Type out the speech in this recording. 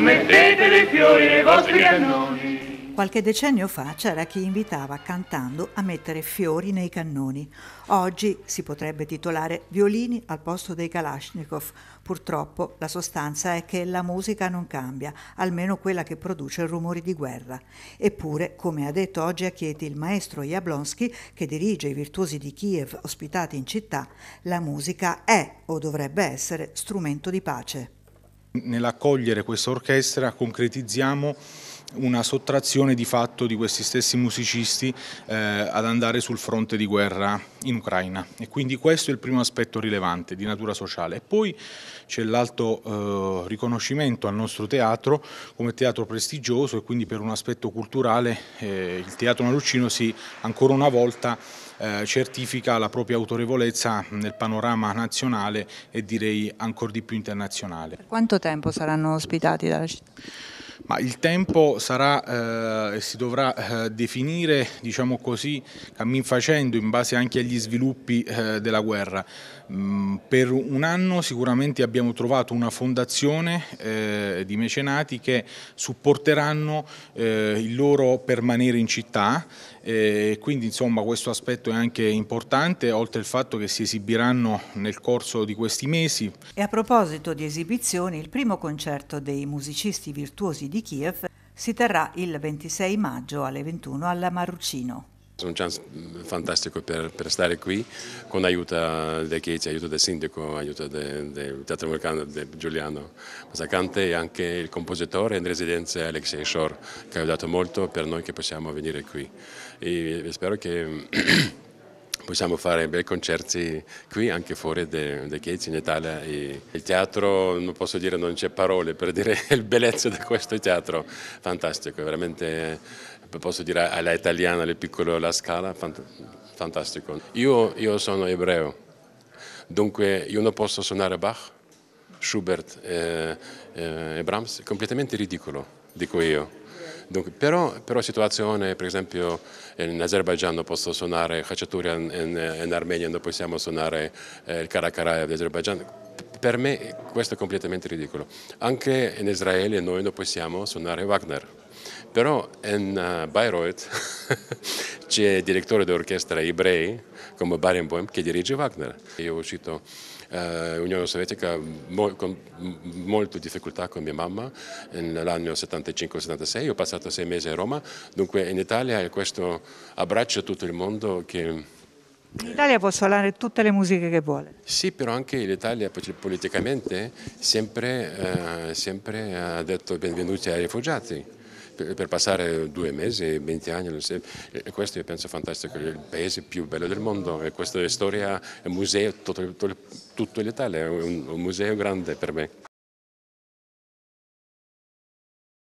mettete dei fiori nei vostri cannoni. Qualche decennio fa c'era chi invitava cantando a mettere fiori nei cannoni. Oggi si potrebbe titolare violini al posto dei Kalashnikov. Purtroppo la sostanza è che la musica non cambia, almeno quella che produce rumori di guerra. Eppure, come ha detto oggi a Chieti il maestro Jablonski, che dirige i virtuosi di Kiev ospitati in città, la musica è o dovrebbe essere strumento di pace. Nell'accogliere questa orchestra concretizziamo una sottrazione di fatto di questi stessi musicisti eh, ad andare sul fronte di guerra in Ucraina e quindi questo è il primo aspetto rilevante di natura sociale. E poi c'è l'alto eh, riconoscimento al nostro teatro come teatro prestigioso e quindi per un aspetto culturale eh, il Teatro Maruccino si ancora una volta eh, certifica la propria autorevolezza nel panorama nazionale e direi ancora di più internazionale. Per quanto tempo saranno ospitati dalla città? Ma il tempo sarà, eh, si dovrà eh, definire, diciamo così, cammin facendo in base anche agli sviluppi eh, della guerra. Mm, per un anno sicuramente abbiamo trovato una fondazione eh, di mecenati che supporteranno eh, il loro permanere in città e eh, quindi insomma questo aspetto è anche importante, oltre al fatto che si esibiranno nel corso di questi mesi. E a proposito di esibizioni, il primo concerto dei musicisti virtuosi di Kiev si terrà il 26 maggio alle 21 alla Marucino. È un chance mm, fantastico per, per stare qui con l'aiuto di Chiesi, l'aiuto del sindaco, l'aiuto del, del teatro americano di Giuliano Massacante e anche il compositore in residenza Alexei Shore che ha aiutato molto per noi che possiamo venire qui. E spero che possiamo fare bei concerti qui anche fuori dai de in Italia. E il teatro, non posso dire, non c'è parole per dire il bellezza di questo teatro, fantastico, veramente posso dire alla italiana, alle piccole, alla scala, fant fantastico. Io, io, sono ebreo, dunque io non posso suonare Bach, Schubert eh, eh, Brahms, è completamente ridicolo dico io. Dunque, però, però situazione, per esempio in Azerbaijan non posso suonare Khachaturian, in, in Armenia non possiamo suonare eh, il Karakaraev di Azerbaijan, per me questo è completamente ridicolo. Anche in Israele noi non possiamo suonare Wagner. Però in eh, Bayreuth c'è il direttore d'orchestra ebrei, come Barenboim, che dirige Wagner. Io ho uscito dall'Unione eh, Unione Sovietica mo con molte difficoltà con mia mamma nell'anno 75-76, ho passato sei mesi a Roma, dunque in Italia è questo abbraccio a tutto il mondo che... In Italia può suonare tutte le musiche che vuole. Sì, però anche l'Italia politicamente sempre, eh, sempre ha detto benvenuti ai rifugiati per passare due mesi, 20 anni, questo io penso fantastico, è il paese più bello del mondo, e questa storia, è museo, tutto, tutto l'Italia è un museo grande per me.